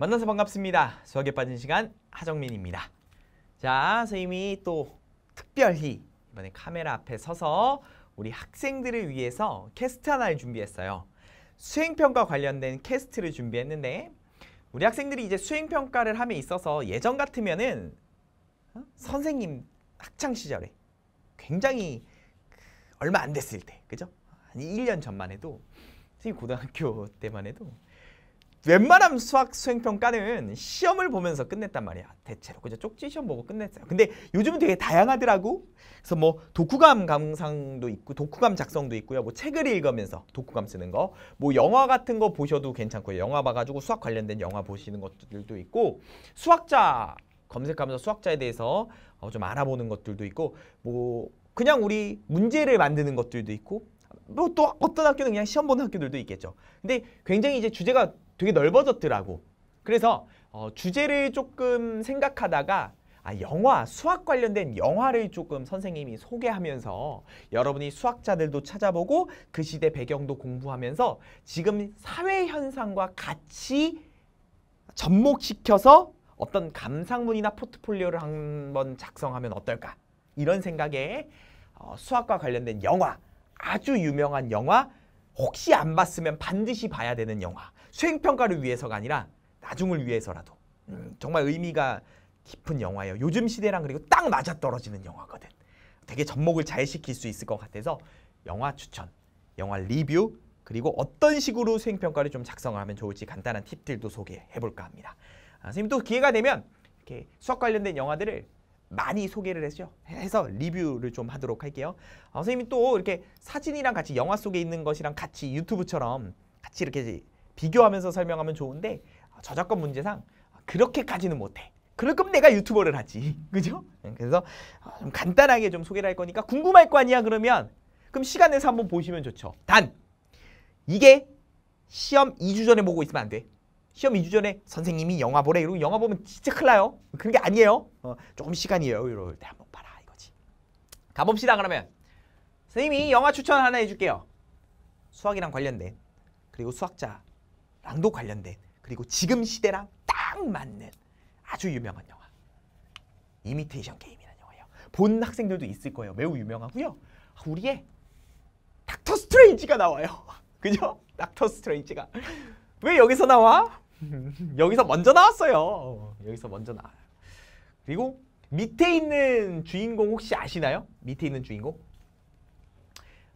만나서 반갑습니다. 수학에 빠진 시간 하정민입니다. 자, 선생님이 또 특별히 이번에 카메라 앞에 서서 우리 학생들을 위해서 캐스트 하나를 준비했어요. 수행평가 관련된 캐스트를 준비했는데 우리 학생들이 이제 수행평가를 함에 있어서 예전 같으면은 어? 선생님 학창시절에 굉장히 그 얼마 안 됐을 때, 그죠? 한 1년 전만 해도 선생님 고등학교 때만 해도 웬만한 수학 수행평가는 시험을 보면서 끝냈단 말이야. 대체로. 그저 쪽지 시험 보고 끝냈어요. 근데 요즘은 되게 다양하더라고. 그래서 뭐 독후감 감상도 있고 독후감 작성도 있고요. 뭐 책을 읽으면서 독후감 쓰는 거. 뭐 영화 같은 거 보셔도 괜찮고요. 영화 봐가지고 수학 관련된 영화 보시는 것들도 있고 수학자 검색하면서 수학자에 대해서 어, 좀 알아보는 것들도 있고 뭐 그냥 우리 문제를 만드는 것들도 있고 뭐또 어떤 학교는 그냥 시험 보는 학교들도 있겠죠. 근데 굉장히 이제 주제가 되게 넓어졌더라고. 그래서 어, 주제를 조금 생각하다가 아, 영화, 수학 관련된 영화를 조금 선생님이 소개하면서 여러분이 수학자들도 찾아보고 그 시대 배경도 공부하면서 지금 사회 현상과 같이 접목시켜서 어떤 감상문이나 포트폴리오를 한번 작성하면 어떨까 이런 생각에 어, 수학과 관련된 영화 아주 유명한 영화 혹시 안 봤으면 반드시 봐야 되는 영화 수행평가를 위해서가 아니라 나중을 위해서라도 음, 정말 의미가 깊은 영화예요. 요즘 시대랑 그리고 딱 맞아떨어지는 영화거든. 되게 접목을 잘 시킬 수 있을 것 같아서 영화 추천, 영화 리뷰, 그리고 어떤 식으로 수행평가를 좀 작성하면 좋을지 간단한 팁들도 소개해볼까 합니다. 아, 선생님 또 기회가 되면 이렇게 수학 관련된 영화들을 많이 소개를 했죠. 해서 리뷰를 좀 하도록 할게요. 어, 아, 선생님또 이렇게 사진이랑 같이 영화 속에 있는 것이랑 같이 유튜브처럼 같이 이렇게 비교하면서 설명하면 좋은데 아, 저작권 문제상 그렇게까지는 못해. 그럴 거면 내가 유튜버를 하지. 그죠? 네, 그래서 아, 좀 간단하게 좀 소개를 할 거니까 궁금할 거 아니야 그러면 그럼 시간 내서 한번 보시면 좋죠. 단 이게 시험 2주 전에 보고 있으면 안 돼. 시험 2주 전에 선생님이 영화 보래 이러고 영화 보면 진짜 큰일 나요. 그런 게 아니에요. 어, 조금 시간이에요. 이럴 때 한번 봐라 이거지. 가봅시다 그러면. 선생님이 영화 추천 하나 해줄게요. 수학이랑 관련된 그리고 수학자 왕도 관련된 그리고 지금 시대랑 딱 맞는 아주 유명한 영화 이미테이션 게임이라는 영화예요. 본 학생들도 있을 거예요. 매우 유명하고요. 우리의 닥터 스트레인지가 나와요. 그죠? 닥터 스트레인지가 왜 여기서 나와? 여기서 먼저 나왔어요. 여기서 먼저 나와요. 그리고 밑에 있는 주인공 혹시 아시나요? 밑에 있는 주인공?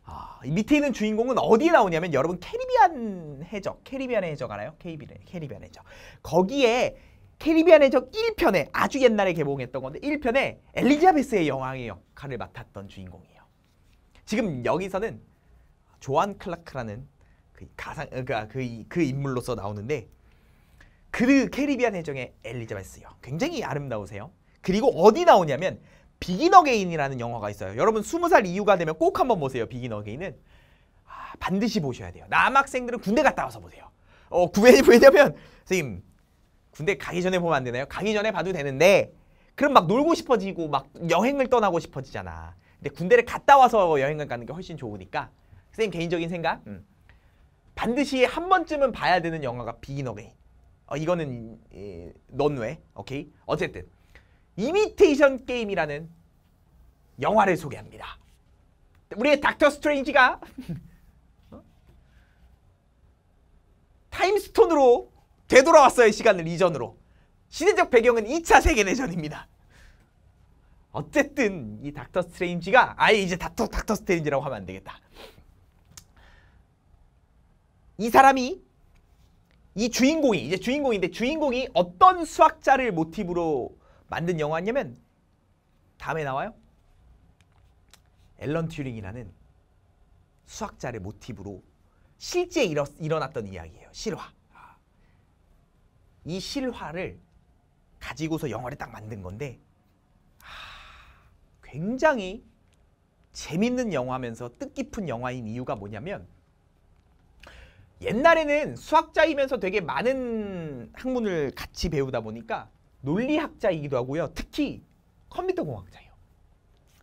아, 밑에 있는 주인공은 어디에 나오냐면 여러분 캐리비안 해적, 캐리비안 해적 알아요? 캐리비안, 캐리비안 해적. 거기에 캐리비안 해적 1편에 아주 옛날에 개봉했던 건데 1편에 엘리자베스의 여왕의 역할을 맡았던 주인공이에요. 지금 여기서는 조안 클라크라는 그 가상 그그 어, 아, 그, 그 인물로서 나오는데 그 캐리비안 해적의 엘리자베스요. 굉장히 아름다우세요. 그리고 어디 나오냐면 비긴어 게인이라는 영화가 있어요. 여러분 20살 이후가 되면 꼭 한번 보세요. 비긴어 게인은 아, 반드시 보셔야 돼요. 남학생들은 군대 갔다 와서 보세요. 어, 구애이 보이냐면 선생님 군대 가기 전에 보면 안 되나요? 가기 전에 봐도 되는데 그럼 막 놀고 싶어지고 막 여행을 떠나고 싶어지잖아. 근데 군대를 갔다 와서 여행을 가는 게 훨씬 좋으니까 선생님 개인적인 생각 음. 반드시 한 번쯤은 봐야 되는 영화가 비긴어 게인. 어, 이거는 넌 왜? 오케이? 어쨌든 이미테이션 게임이라는 영화를 소개합니다. 우리의 닥터 스트레인지가 타임스톤으로 되돌아왔어요. 시간을 이전으로. 시대적 배경은 2차 세계대전입니다. 어쨌든 이 닥터 스트레인지가 아예 이제 닥터, 닥터 스트레인지라고 하면 안 되겠다. 이 사람이 이 주인공이 이제 주인공인데 주인공이 어떤 수학자를 모티브로 만든 영화냐면 다음에 나와요. 앨런 튜링이라는 수학자를 모티브로 실제 일어, 일어났던 이야기예요. 실화. 이 실화를 가지고서 영화를 딱 만든 건데 아, 굉장히 재밌는 영화면서 뜻깊은 영화인 이유가 뭐냐면 옛날에는 수학자이면서 되게 많은 학문을 같이 배우다 보니까 논리학자이기도 하고요. 특히 컴퓨터 공학자예요.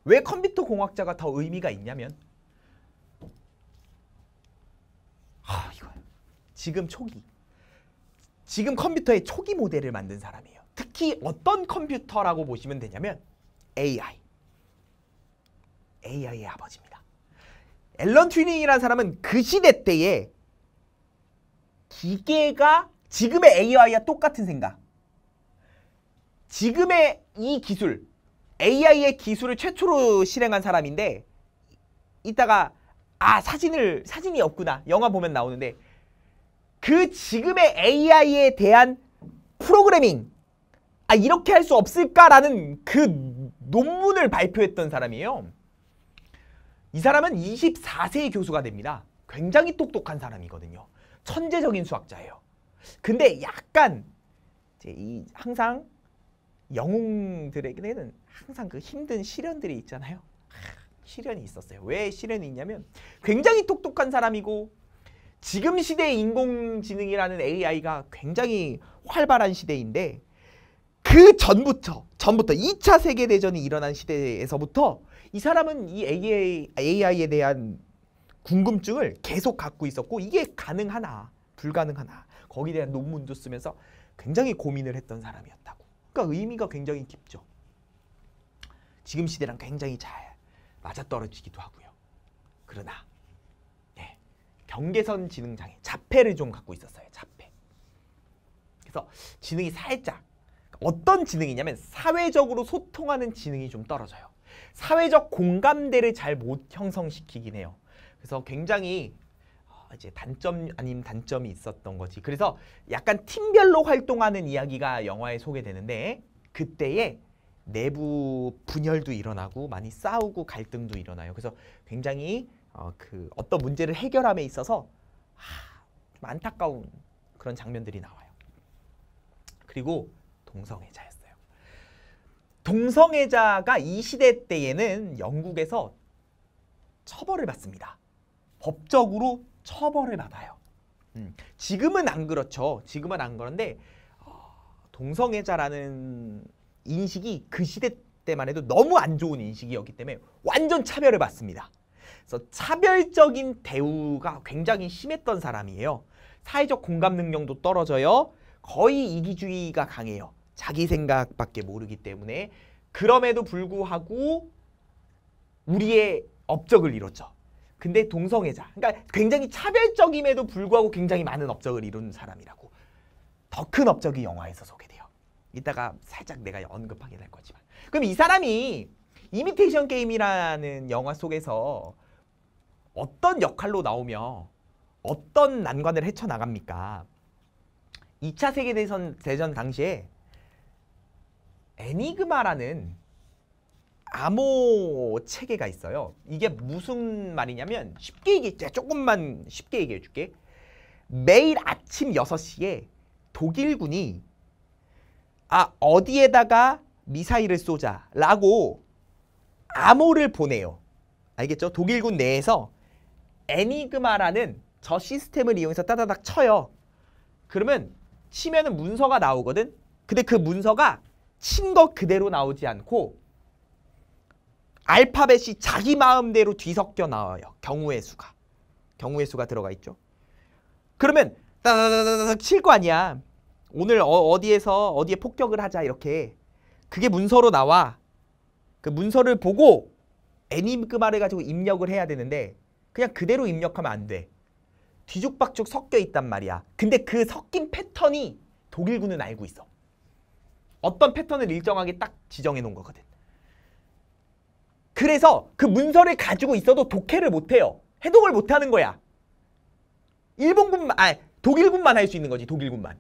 왜 컴퓨터 공학자가 더 의미가 있냐면 아, 이거 지금 초기 지금 컴퓨터의 초기 모델을 만든 사람이에요. 특히 어떤 컴퓨터라고 보시면 되냐면 AI. AI의 아버지입니다. 앨런 튜닝이라는 사람은 그 시대 때에 기계가 지금의 AI와 똑같은 생각, 지금의 이 기술, AI의 기술을 최초로 실행한 사람인데 이따가 아 사진을 사진이 없구나 영화 보면 나오는데 그 지금의 AI에 대한 프로그래밍 아 이렇게 할 수 없을까라는 그 논문을 발표했던 사람이에요. 이 사람은 24세의 교수가 됩니다. 굉장히 똑똑한 사람이거든요. 천재적인 수학자예요. 근데 약간 이제 이 항상 영웅들에게는 항상 그 힘든 시련들이 있잖아요. 시련이 있었어요. 왜 시련이 있냐면 굉장히 똑똑한 사람이고 지금 시대 인공지능이라는 AI가 굉장히 활발한 시대인데 그 전부터 전부터 2차 세계 대전이 일어난 시대에서부터 이 사람은 이 AI, AI에 대한 궁금증을 계속 갖고 있었고 이게 가능하나 불가능하나 거기에 대한 논문도 쓰면서 굉장히 고민을 했던 사람이었다고. 그러니까 의미가 굉장히 깊죠. 지금 시대랑 굉장히 잘 맞아떨어지기도 하고요. 그러나 예, 경계선 지능 장애, 자폐를 좀 갖고 있었어요. 자폐. 그래서 지능이 살짝 어떤 지능이냐면 사회적으로 소통하는 지능이 좀 떨어져요. 사회적 공감대를 잘 못 형성시키긴 해요. 그래서 굉장히 이제 단점 아닌 단점이 있었던 거지. 그래서 약간 팀별로 활동하는 이야기가 영화에 소개되는데 그때에 내부 분열도 일어나고 많이 싸우고 갈등도 일어나요. 그래서 굉장히 어, 그 어떤 문제를 해결함에 있어서 하, 좀 안타까운 그런 장면들이 나와요. 그리고 동성애자였어요. 동성애자가 이 시대 때에는 영국에서 처벌을 받습니다. 법적으로 처벌을 받아요. 음, 지금은 안 그렇죠. 지금은 안 그런데 어, 동성애자라는 인식이 그 시대 때만 해도 너무 안 좋은 인식이었기 때문에 완전 차별을 받습니다. 그래서 차별적인 대우가 굉장히 심했던 사람이에요. 사회적 공감 능력도 떨어져요. 거의 이기주의가 강해요. 자기 생각밖에 모르기 때문에 그럼에도 불구하고 우리의 업적을 이뤘죠. 근데 동성애자. 그러니까 굉장히 차별적임에도 불구하고 굉장히 많은 업적을 이룬 사람이라고. 더 큰 업적이 영화에서 소개돼요. 이따가 살짝 내가 언급하게 될 거지만. 그럼 이 사람이 이미테이션 게임이라는 영화 속에서 어떤 역할로 나오며 어떤 난관을 헤쳐나갑니까? 2차 세계대전 대전 당시에 애니그마라는 암호 체계가 있어요. 이게 무슨 말이냐면 쉽게 얘기해 조금만 쉽게 얘기해 줄게. 매일 아침 6시에 독일군이 아 어디에다가 미사일을 쏘자라고 암호를 보내요. 알겠죠? 독일군 내에서 애니그마라는 저 시스템을 이용해서 따다닥 쳐요. 그러면 치면은 문서가 나오거든. 근데 그 문서가 친 거 그대로 나오지 않고 알파벳이 자기 마음대로 뒤섞여 나와요. 경우의 수가. 경우의 수가 들어가 있죠. 그러면 따다다다닥 칠거 아니야. 오늘 어, 디에서 어디에 폭격을 하자 이렇게. 그게 문서로 나와. 그 문서를 보고 애니그마를 가지고 입력을 해야 되는데 그냥 그대로 입력하면 안 돼. 뒤죽박죽 섞여 있단 말이야. 근데 그 섞인 패턴이 독일군은 알고 있어. 어떤 패턴을 일정하게 딱 지정해 놓은 거거든. 그래서 그 문서를 가지고 있어도 독해를 못해요. 해독을 못하는 거야. 일본군만, 아 독일군만 할 수 있는 거지, 독일군만.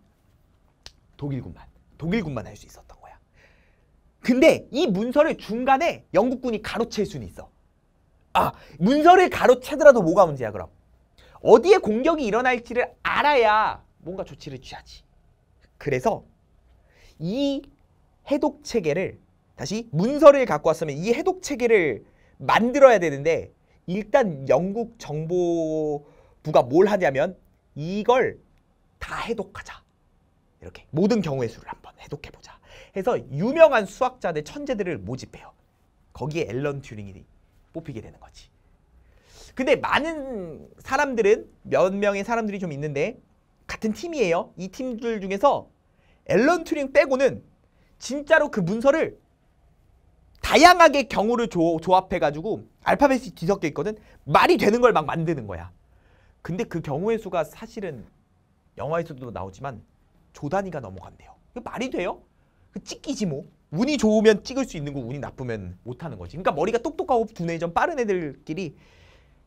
독일군만. 독일군만 할 수 있었던 거야. 근데 이 문서를 중간에 영국군이 가로챌 수는 있어. 아, 문서를 가로채더라도 뭐가 문제야, 그럼? 어디에 공격이 일어날지를 알아야 뭔가 조치를 취하지. 그래서 이 해독 체계를 다시 문서를 갖고 왔으면 이 해독 체계를 만들어야 되는데 일단 영국 정보부가 뭘 하냐면 이걸 다 해독하자. 이렇게 모든 경우의 수를 한번 해독해보자. 해서 유명한 수학자들, 천재들을 모집해요. 거기에 앨런 튜링이 뽑히게 되는 거지. 근데 많은 사람들은 몇 명의 사람들이 좀 있는데 같은 팀이에요. 이 팀들 중에서 앨런 튜링 빼고는 진짜로 그 문서를 다양하게 경우를 조, 합해가지고 알파벳이 뒤섞여 있거든. 말이 되는 걸 막 만드는 거야. 근데 그 경우의 수가 사실은 영화에서도 나오지만 조단위가 넘어간대요. 말이 돼요? 그 찍기지 뭐. 운이 좋으면 찍을 수 있는 거 운이 나쁘면 못하는 거지. 그러니까 머리가 똑똑하고 두뇌좀 빠른 애들끼리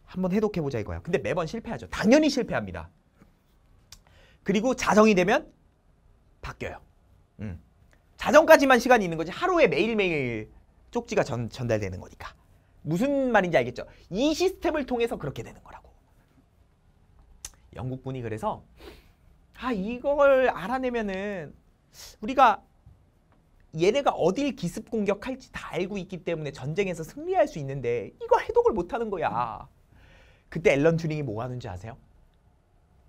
한번 해독해보자 이거야. 근데 매번 실패하죠. 당연히 실패합니다. 그리고 자정이 되면 바뀌어요. 음. 자정까지만 시간이 있는 거지 하루에 매일매일 쪽지가 전, 전달되는 거니까. 무슨 말인지 알겠죠? 이 시스템을 통해서 그렇게 되는 거라고. 영국분이 그래서 아 이걸 알아내면은 우리가 얘네가 어딜 기습 공격할지 다 알고 있기 때문에 전쟁에서 승리할 수 있는데 이거 해독을 못하는 거야. 그때 앨런 튜링이 뭐 하는지 아세요?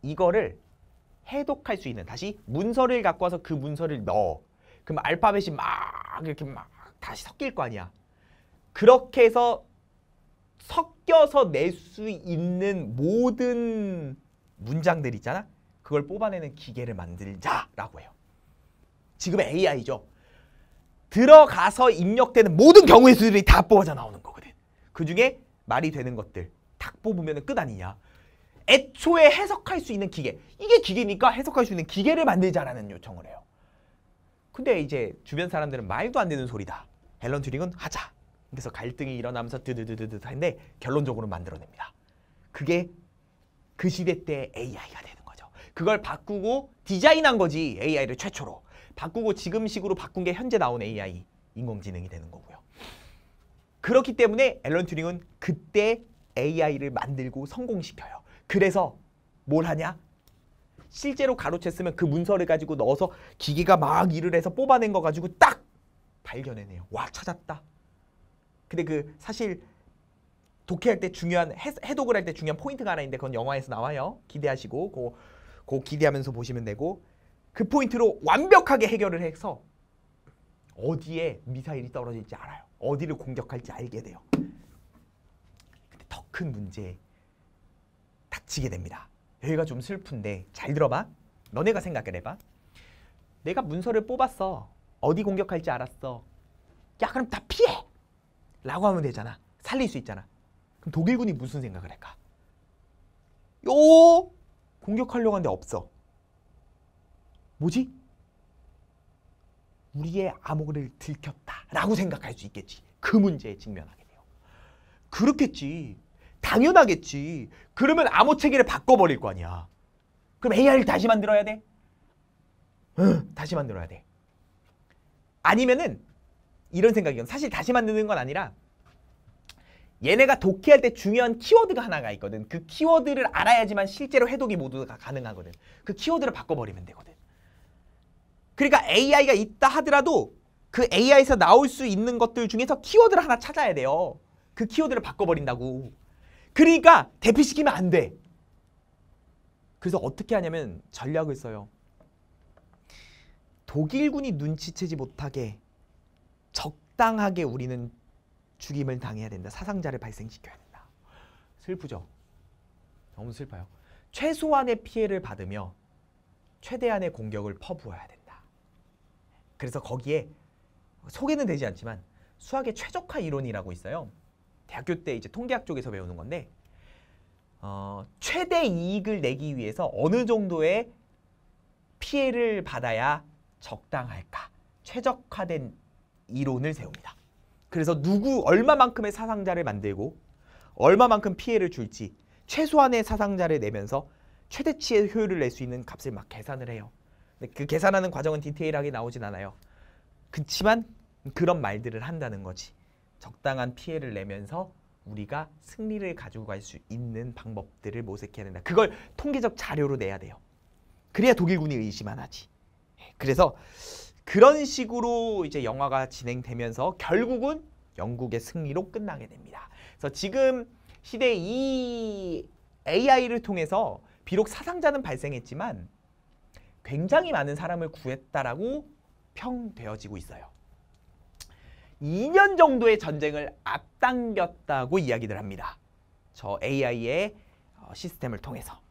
이거를 해독할 수 있는 다시 문서를 갖고 와서 그 문서를 넣어. 그럼 알파벳이 막 이렇게 막 다시 섞일 거 아니야. 그렇게 해서 섞여서 낼 수 있는 모든 문장들 있잖아. 그걸 뽑아내는 기계를 만들자라고 해요. 지금 AI죠. 들어가서 입력되는 모든 경우의 수들이 다 뽑아져 나오는 거거든. 그중에 말이 되는 것들 탁 뽑으면 끝 아니냐. 애초에 해석할 수 있는 기계. 이게 기계니까 해석할 수 있는 기계를 만들자라는 요청을 해요. 근데 이제 주변 사람들은 말도 안 되는 소리다. 앨런 튜링은 하자. 그래서 갈등이 일어나면서 드드드드드 하는데 결론적으로 만들어냅니다. 그게 그 시대 때 AI가 되는 거죠. 그걸 바꾸고 디자인한 거지 AI를 최초로. 바꾸고 지금식으로 바꾼 게 현재 나온 AI 인공지능이 되는 거고요. 그렇기 때문에 앨런 튜링은 그때 AI를 만들고 성공시켜요. 그래서 뭘 하냐? 실제로 가로챘으면 그 문서를 가지고 넣어서 기계가 막 일을 해서 뽑아낸 거 가지고 딱 발견해내요. 와 찾았다. 근데 그 사실 독해할 때 중요한 해, 독을 할 때 중요한 포인트가 하나 있는데 그건 영화에서 나와요. 기대하시고 그고 기대하면서 보시면 되고 그 포인트로 완벽하게 해결을 해서 어디에 미사일이 떨어질지 알아요. 어디를 공격할지 알게 돼요. 근데 더 큰 문제에 닥치게 됩니다. 여기가 좀 슬픈데 잘 들어봐. 너네가 생각해봐 내가 문서를 뽑았어. 어디 공격할지 알았어. 야 그럼 다 피해! 라고 하면 되잖아. 살릴 수 있잖아. 그럼 독일군이 무슨 생각을 할까? 요! 공격하려고 하는데 없어. 뭐지? 우리의 암호를 들켰다. 라고 생각할 수 있겠지. 그 문제에 직면하게 돼요. 그렇겠지. 당연하겠지. 그러면 암호 체계를 바꿔버릴 거 아니야. 그럼 AI를 다시 만들어야 돼? 응, 다시 만들어야 돼. 아니면은 이런 생각이요 사실 다시 만드는 건 아니라 얘네가 독해할 때 중요한 키워드가 하나가 있거든. 그 키워드를 알아야지만 실제로 해독이 모두가 가능하거든. 그 키워드를 바꿔버리면 되거든. 그러니까 AI가 있다 하더라도 그 AI에서 나올 수 있는 것들 중에서 키워드를 하나 찾아야 돼요. 그 키워드를 바꿔버린다고. 그러니까 대피시키면 안 돼. 그래서 어떻게 하냐면 전략을 써요. 독일군이 눈치채지 못하게 적당하게 우리는 죽임을 당해야 된다. 사상자를 발생시켜야 된다. 슬프죠? 너무 슬퍼요. 최소한의 피해를 받으며 최대한의 공격을 퍼부어야 된다. 그래서 거기에 소개는 되지 않지만 수학의 최적화 이론이라고 있어요. 대학교 때 이제 통계학 쪽에서 배우는 건데 어, 최대 이익을 내기 위해서 어느 정도의 피해를 받아야 적당할까 최적화된 이론을 세웁니다. 그래서 누구 얼마만큼의 사상자를 만들고 얼마만큼 피해를 줄지 최소한의 사상자를 내면서 최대치의 효율을 낼 수 있는 값을 막 계산을 해요. 근데 그 계산하는 과정은 디테일하게 나오진 않아요. 그렇지만 그런 말들을 한다는 거지. 적당한 피해를 내면서 우리가 승리를 가지고 갈 수 있는 방법들을 모색해야 된다. 그걸 통계적 자료로 내야 돼요. 그래야 독일군이 의심 안 하지. 그래서 그런 식으로 이제 영화가 진행되면서 결국은 영국의 승리로 끝나게 됩니다. 그래서 지금 시대 이 AI를 통해서 비록 사상자는 발생했지만 굉장히 많은 사람을 구했다라고 평되어지고 있어요. 2년 정도의 전쟁을 앞당겼다고 이야기를 합니다. 저 AI의 어, 시스템을 통해서.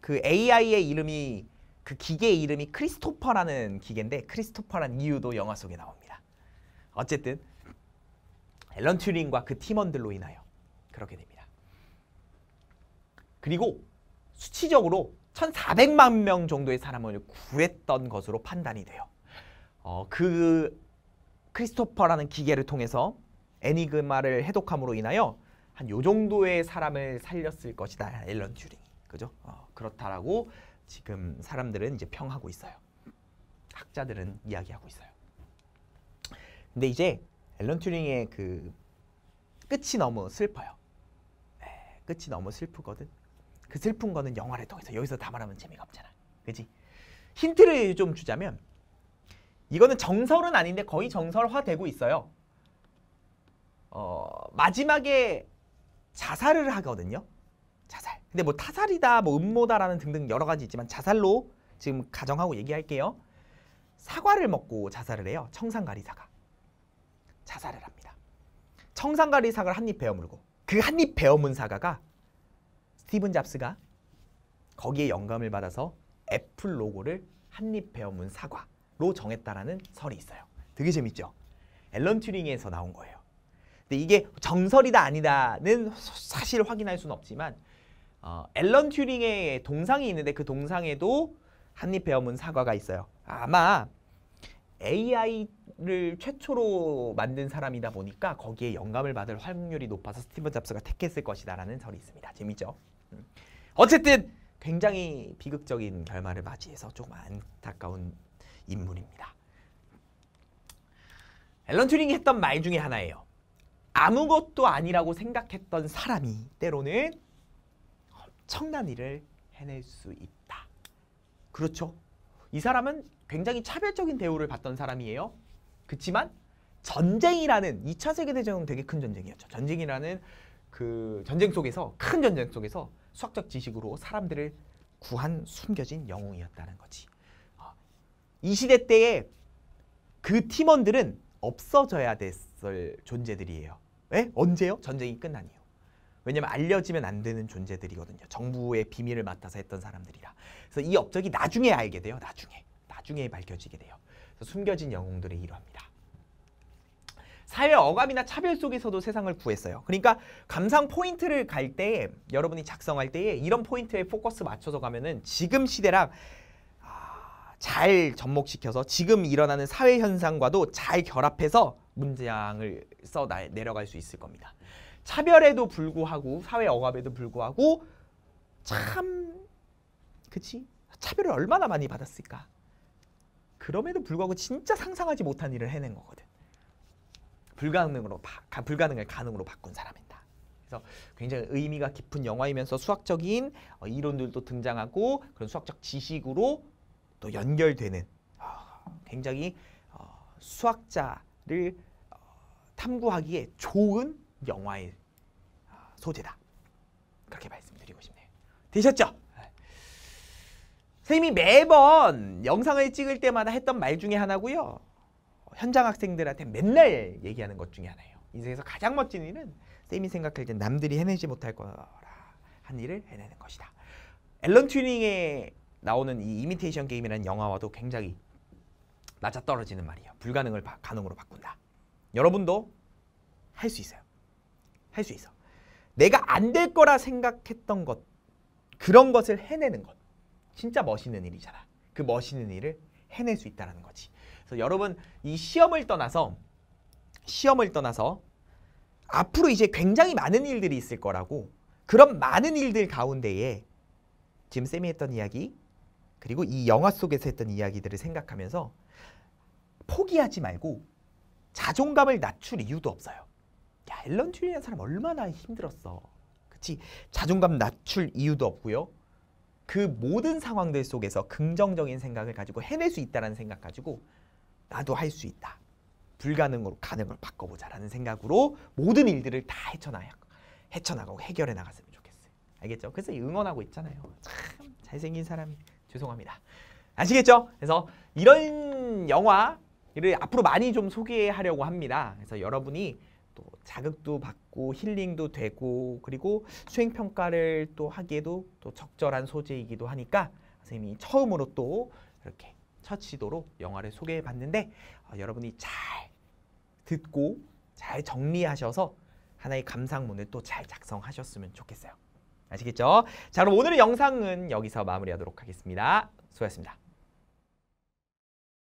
그 AI의 이름이 그 기계의 이름이 크리스토퍼라는 기계인데 크리스토퍼라는 이유도 영화 속에 나옵니다. 어쨌든 앨런 튜링과 그 팀원들로 인하여 그렇게 됩니다. 그리고 수치적으로 1,400만 명 정도의 사람을 구했던 것으로 판단이 돼요. 어, 그 크리스토퍼라는 기계를 통해서 애니그마를 해독함으로 인하여 한 요 정도의 사람을 살렸을 것이다. 앨런 튜링. 그죠? 어, 그렇다라고 지금 사람들은 이제 평하고 있어요. 학자들은 이야기하고 있어요. 근데 이제 앨런 튜링의 그 끝이 너무 슬퍼요. 에, 예, 끝이 너무 슬프거든. 그 슬픈 거는 영화를 통해서 여기서 다 말하면 재미가 없잖아. 그지? 힌트를 좀 주자면 이거는 정설은 아닌데 거의 정설화되고 있어요. 어, 마지막에 자살을 하거든요. 자살. 근데 뭐 타살이다, 뭐 음모다라는 등등 여러 가지 있지만 자살로 지금 가정하고 얘기할게요. 사과를 먹고 자살을 해요. 청산가리사가. 자살을 합니다. 청산가리사가한입 베어물고 그 한입 베어문 사과가 스티븐 잡스가 거기에 영감을 받아서 애플 로고를 한입 베어문 사과로 정했다라는 설이 있어요. 되게 재밌죠? 앨런 튜링에서 나온 거예요. 근데 이게 정설이다 아니다는 사실 확인할 수는 없지만 어, 앨런 튜링의 동상이 있는데 그 동상에도 한입 베어문 사과가 있어요. 아마 AI를 최초로 만든 사람이다 보니까 거기에 영감을 받을 확률이 높아서 스티븐 잡스가 택했을 것이다라는 설이 있습니다. 재밌죠? 음. 어쨌든 굉장히 비극적인 결말을 맞이해서 조금 안타까운 인물입니다. 앨런 튜링이 했던 말 중에 하나예요. 아무것도 아니라고 생각했던 사람이 때로는 엄청난 일을 해낼 수 있다. 그렇죠. 이 사람은 굉장히 차별적인 대우를 받던 사람이에요. 그렇지만 전쟁이라는 2차 세계대전은 되게 큰 전쟁이었죠. 전쟁이라는 그 전쟁 속에서 큰 전쟁 속에서 수학적 지식으로 사람들을 구한 숨겨진 영웅이었다는 거지. 아, 이 시대 때에 그 팀원들은 없어져야 됐을 존재들이에요. 왜? 예? 언제요? 전쟁이 끝난 이후. 왜냐면 알려지면 안 되는 존재들이거든요. 정부의 비밀을 맡아서 했던 사람들이라. 그래서 이 업적이 나중에 알게 돼요. 나중에. 나중에 밝혀지게 돼요. 그래서 숨겨진 영웅들의 일화입니다. 사회 억압이나 차별 속에서도 세상을 구했어요. 그러니까 감상 포인트를 갈 때 여러분이 작성할 때에 이런 포인트에 포커스 맞춰서 가면은 지금 시대랑 아, 잘 접목시켜서 지금 일어나는 사회 현상과도 잘 결합해서 문장을 써 내려갈 수 있을 겁니다. 차별에도 불구하고 사회 억압에도 불구하고 참 그치 차별을 얼마나 많이 받았을까 그럼에도 불구하고 진짜 상상하지 못한 일을 해낸 거거든 불가능으로 바, 불가능을 가능으로 바꾼 사람이다 그래서 굉장히 의미가 깊은 영화이면서 수학적인 어, 이론들도 등장하고 그런 수학적 지식으로 또 연결되는 어, 굉장히 어, 수학자를 어, 탐구하기에 좋은 영화의 아, 소재다. 그렇게 말씀드리고 싶네요. 되셨죠? 네. 선생님이 매번 영상을 찍을 때마다 했던 말 중에 하나고요. 현장 학생들한테 맨날 얘기하는 것 중에 하나예요. 인생에서 가장 멋진 일은 쌤이 생각할 때 남들이 해내지 못할 거라 한 일을 해내는 것이다. 앨런 튜닝에 나오는 이 이미테이션 게임이라는 영화와도 굉장히 낮아떨어지는 말이에요. 불가능을 가능으로 바꾼다. 여러분도 할 수 있어요. 할수 있어. 내가 안 될 거라 생각했던 것 그런 것을 해내는 것 진짜 멋있는 일이잖아. 그 멋있는 일을 해낼 수 있다는 거지. 그래서 여러분 이 시험을 떠나서 시험을 떠나서 앞으로 이제 굉장히 많은 일들이 있을 거라고 그런 많은 일들 가운데에 지금 쌤이 했던 이야기 그리고 이 영화 속에서 했던 이야기들을 생각하면서 포기하지 말고 자존감을 낮출 이유도 없어요. 야 앨런 튜링이라는 사람 얼마나 힘들었어. 그치? 자존감 낮출 이유도 없고요. 그 모든 상황들 속에서 긍정적인 생각을 가지고 해낼 수 있다는 생각 가지고 나도 할 수 있다. 불가능으로 가능을 바꿔보자라는 생각으로 모든 일들을 다 헤쳐나가, 헤쳐나가고 해결해 나갔으면 좋겠어요. 알겠죠? 그래서 응원하고 있잖아요. 참 잘생긴 사람이 죄송합니다. 아시겠죠? 그래서 이런 영화를 앞으로 많이 좀 소개하려고 합니다. 그래서 여러분이 또 자극도 받고 힐링도 되고 그리고 수행 평가를 또 하기에도 또 적절한 소재이기도 하니까 선생님이 처음으로 또 이렇게 첫 시도로 영화를 소개해 봤는데 어, 여러분이 잘 듣고 잘 정리하셔서 하나의 감상문을 또 잘 작성하셨으면 좋겠어요. 아시겠죠? 자 그럼 오늘의 영상은 여기서 마무리하도록 하겠습니다. 수고하셨습니다.